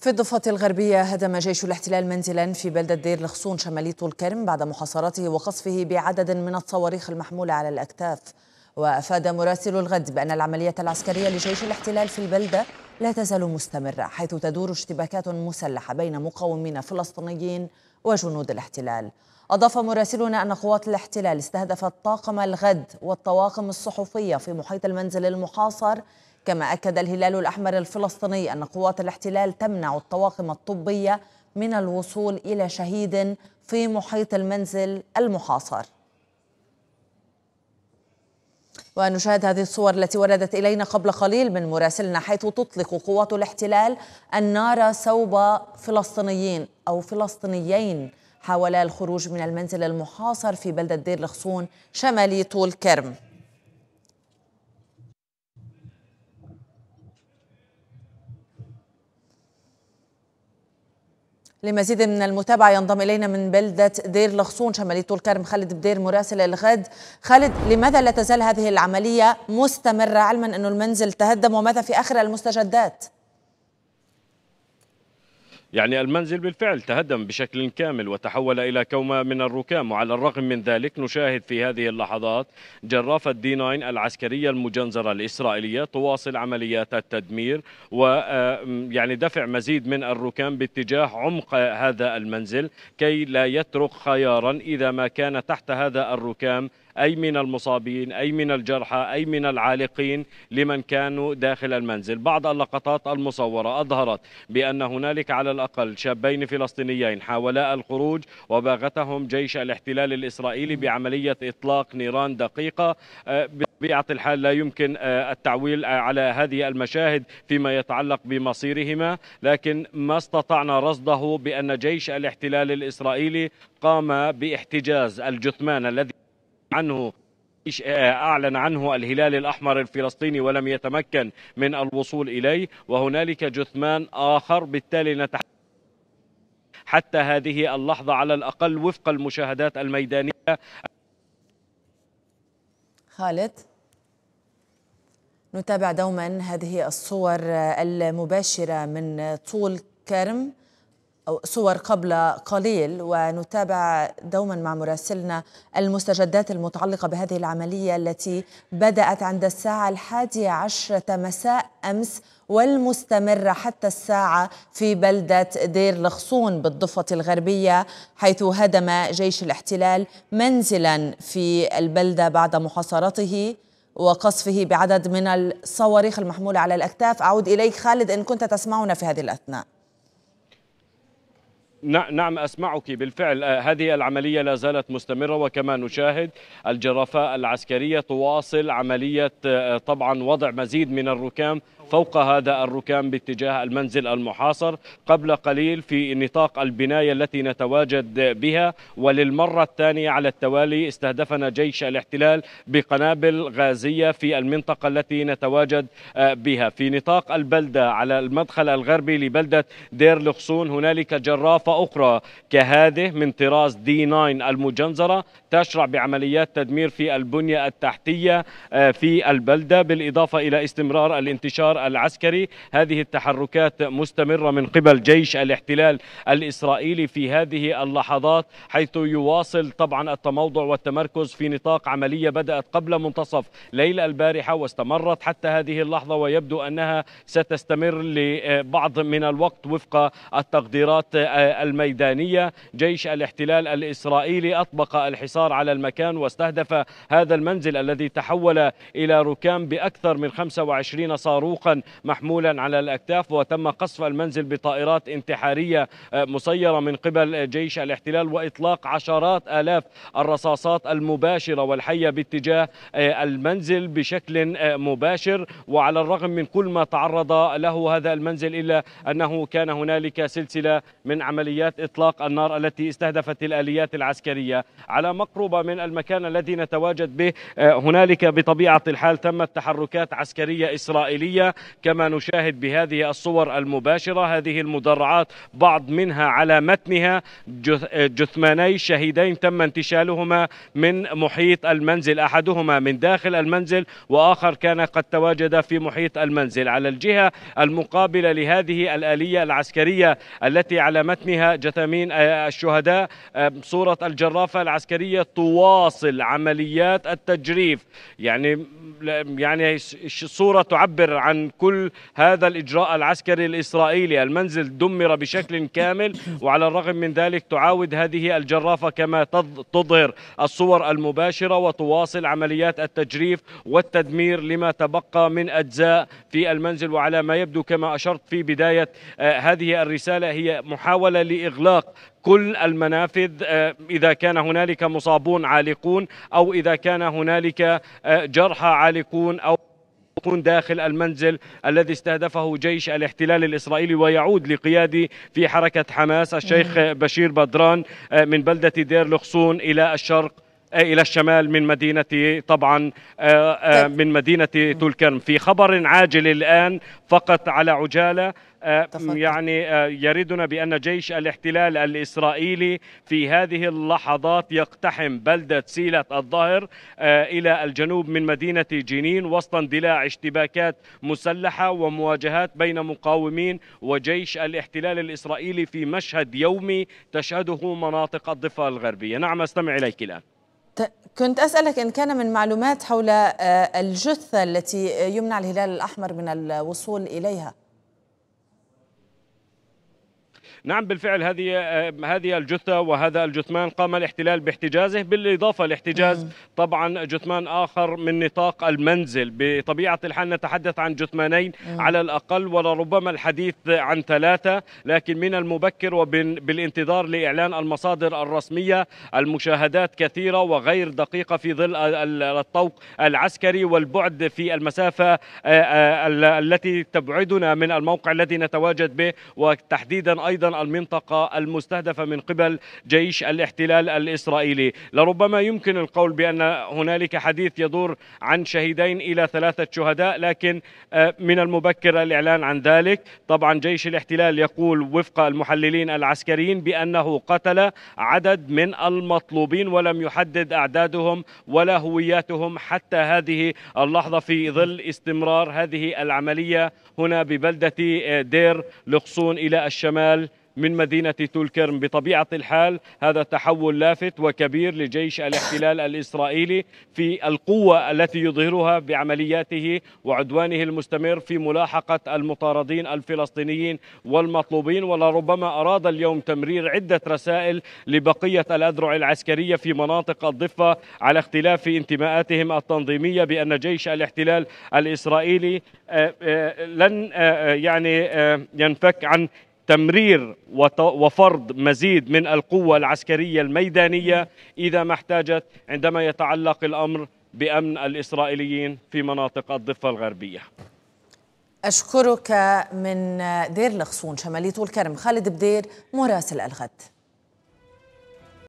في الضفة الغربية هدم جيش الاحتلال منزلا في بلدة دير الخصون شمالي طول كرم بعد محاصرته وقصفه بعدد من الصواريخ المحمولة على الأكتاف وأفاد مراسل الغد بأن العملية العسكرية لجيش الاحتلال في البلدة لا تزال مستمرة حيث تدور اشتباكات مسلحة بين مقاومين فلسطينيين وجنود الاحتلال أضاف مراسلنا أن قوات الاحتلال استهدفت طاقم الغد والطواقم الصحفية في محيط المنزل المحاصر كما أكد الهلال الأحمر الفلسطيني أن قوات الاحتلال تمنع الطواقم الطبية من الوصول إلى شهيد في محيط المنزل المحاصر ونشاهد هذه الصور التي وردت إلينا قبل قليل من مراسلنا حيث تطلق قوات الاحتلال النار صوب فلسطينيين أو فلسطينيين حاولا الخروج من المنزل المحاصر في بلدة دير الخصون شمالي طول كرم لمزيد من المتابعة ينضم إلينا من بلدة دير لخصون شمالية طول كرم خالد بدير مراسل الغد خالد لماذا لا تزال هذه العملية مستمرة علما أن المنزل تهدم وماذا في آخر المستجدات؟ يعني المنزل بالفعل تهدم بشكل كامل وتحول إلى كومة من الركام وعلى الرغم من ذلك نشاهد في هذه اللحظات جرافة دي 9 العسكرية المجنزرة الإسرائيلية تواصل عمليات التدمير ويعني دفع مزيد من الركام باتجاه عمق هذا المنزل كي لا يترك خيارا إذا ما كان تحت هذا الركام أي من المصابين أي من الجرحى أي من العالقين لمن كانوا داخل المنزل بعض اللقطات المصورة أظهرت بأن هنالك على الأقل شابين فلسطينيين حاولا الخروج وباغتهم جيش الاحتلال الإسرائيلي بعملية إطلاق نيران دقيقة آه، بطبيعة الحال لا يمكن آه، التعويل آه، على هذه المشاهد فيما يتعلق بمصيرهما لكن ما استطعنا رصده بأن جيش الاحتلال الإسرائيلي قام باحتجاز الجثمان الذي عنه آه، أعلن عنه الهلال الأحمر الفلسطيني ولم يتمكن من الوصول إليه وهنالك جثمان آخر بالتالي نتحدث حتى هذه اللحظة على الأقل وفق المشاهدات الميدانية خالد نتابع دوما هذه الصور المباشرة من طول كرم صور قبل قليل ونتابع دوما مع مراسلنا المستجدات المتعلقة بهذه العملية التي بدأت عند الساعة الحادية عشرة مساء أمس والمستمرة حتى الساعة في بلدة دير لخصون بالضفة الغربية حيث هدم جيش الاحتلال منزلا في البلدة بعد محاصرته وقصفه بعدد من الصواريخ المحمولة على الأكتاف أعود إليك خالد إن كنت تسمعنا في هذه الأثناء نعم أسمعك بالفعل آه، هذه العملية لا زالت مستمرة وكما نشاهد الجرافة العسكرية تواصل عملية آه، طبعا وضع مزيد من الركام فوق هذا الركام باتجاه المنزل المحاصر قبل قليل في نطاق البناية التي نتواجد بها وللمرة الثانية على التوالي استهدفنا جيش الاحتلال بقنابل غازية في المنطقة التي نتواجد آه، بها في نطاق البلدة على المدخل الغربي لبلدة دير لخصون هنالك جرافة إضافة أخرى كهذه من طراز دي 9 المجنزرة تشرع بعمليات تدمير في البنية التحتية آه، في البلدة بالإضافة إلى استمرار الانتشار العسكري هذه التحركات مستمرة من قبل جيش الاحتلال الإسرائيلي في هذه اللحظات حيث يواصل طبعا التموضع والتمركز في نطاق عملية بدأت قبل منتصف ليلة البارحة واستمرت حتى هذه اللحظة ويبدو أنها ستستمر لبعض من الوقت وفق التقديرات آه، الميدانية جيش الاحتلال الإسرائيلي أطبق الحصار على المكان واستهدف هذا المنزل الذي تحول إلى ركام بأكثر من 25 صاروخا محمولا على الأكتاف وتم قصف المنزل بطائرات انتحارية آه، مسيرة من قبل جيش الاحتلال وإطلاق عشرات آلاف الرصاصات المباشرة والحية باتجاه آه، المنزل بشكل آه، مباشر وعلى الرغم من كل ما تعرض له هذا المنزل إلا أنه كان هنالك سلسلة من عمليات عمليات إطلاق النار التي استهدفت الآليات العسكرية على مقربة من المكان الذي نتواجد به آه، هنالك بطبيعة الحال تمت تحركات عسكرية إسرائيلية كما نشاهد بهذه الصور المباشرة هذه المدرعات بعض منها على متنها آه، جثماني شهيدين تم انتشالهما من محيط المنزل أحدهما من داخل المنزل وآخر كان قد تواجد في محيط المنزل على الجهة المقابلة لهذه الآلية العسكرية التي على متنها بينها جثامين آه، الشهداء آه، صورة الجرافة العسكرية تواصل عمليات التجريف يعني يعني صورة تعبر عن كل هذا الإجراء العسكري الإسرائيلي المنزل دمر بشكل كامل وعلى الرغم من ذلك تعاود هذه الجرافة كما تظهر الصور المباشرة وتواصل عمليات التجريف والتدمير لما تبقى من أجزاء في المنزل وعلى ما يبدو كما أشرت في بداية آه، هذه الرسالة هي محاولة لإغلاق كل المنافذ آه، إذا كان هنالك مصابون عالقون أو إذا كان هنالك آه، جرحى عالقون أو يكون داخل المنزل الذي استهدفه جيش الاحتلال الإسرائيلي ويعود لقيادي في حركة حماس الشيخ بشير بدران آه، من بلدة دير لخصون إلى الشرق الى الشمال من مدينه طبعا طيب. من مدينه تولكرم في خبر عاجل الان فقط على عجاله آه، يعني آه، يردنا بأن جيش الاحتلال الإسرائيلي في هذه اللحظات يقتحم بلدة سيلة الظهر آه، إلى الجنوب من مدينة جنين وسط اندلاع اشتباكات مسلحة ومواجهات بين مقاومين وجيش الاحتلال الإسرائيلي في مشهد يومي تشهده مناطق الضفة الغربية نعم أستمع إليك الآن كنت أسألك إن كان من معلومات حول الجثة التي يمنع الهلال الأحمر من الوصول إليها نعم بالفعل هذه آه، هذه الجثه وهذا الجثمان قام الاحتلال باحتجازه بالاضافه لاحتجاز نعم. طبعا جثمان اخر من نطاق المنزل بطبيعه الحال نتحدث عن جثمانين نعم. على الاقل ولربما الحديث عن ثلاثه لكن من المبكر وبالانتظار لاعلان المصادر الرسميه المشاهدات كثيره وغير دقيقه في ظل الطوق العسكري والبعد في المسافه آه، آه، التي تبعدنا من الموقع الذي نتواجد به وتحديدا ايضا المنطقة المستهدفة من قبل جيش الاحتلال الإسرائيلي لربما يمكن القول بأن هنالك حديث يدور عن شهيدين إلى ثلاثة شهداء لكن آه، من المبكر الإعلان عن ذلك طبعا جيش الاحتلال يقول وفق المحللين العسكريين بأنه قتل عدد من المطلوبين ولم يحدد أعدادهم ولا هوياتهم حتى هذه اللحظة في ظل استمرار هذه العملية هنا ببلدة آه، دير لقصون إلى الشمال من مدينة تولكرم بطبيعة الحال هذا تحول لافت وكبير لجيش الاحتلال الإسرائيلي في القوة التي يظهرها بعملياته وعدوانه المستمر في ملاحقة المطاردين الفلسطينيين والمطلوبين ولربما أراد اليوم تمرير عدة رسائل لبقية الأذرع العسكرية في مناطق الضفة على اختلاف انتماءاتهم التنظيمية بأن جيش الاحتلال الإسرائيلي آه، آه، لن آه، يعني ينفك عن تمرير وفرض مزيد من القوة العسكرية الميدانية إذا ما احتاجت عندما يتعلق الأمر بأمن الإسرائيليين في مناطق الضفة الغربية أشكرك من دير الخصون شمالية الكرم خالد بدير مراسل الغد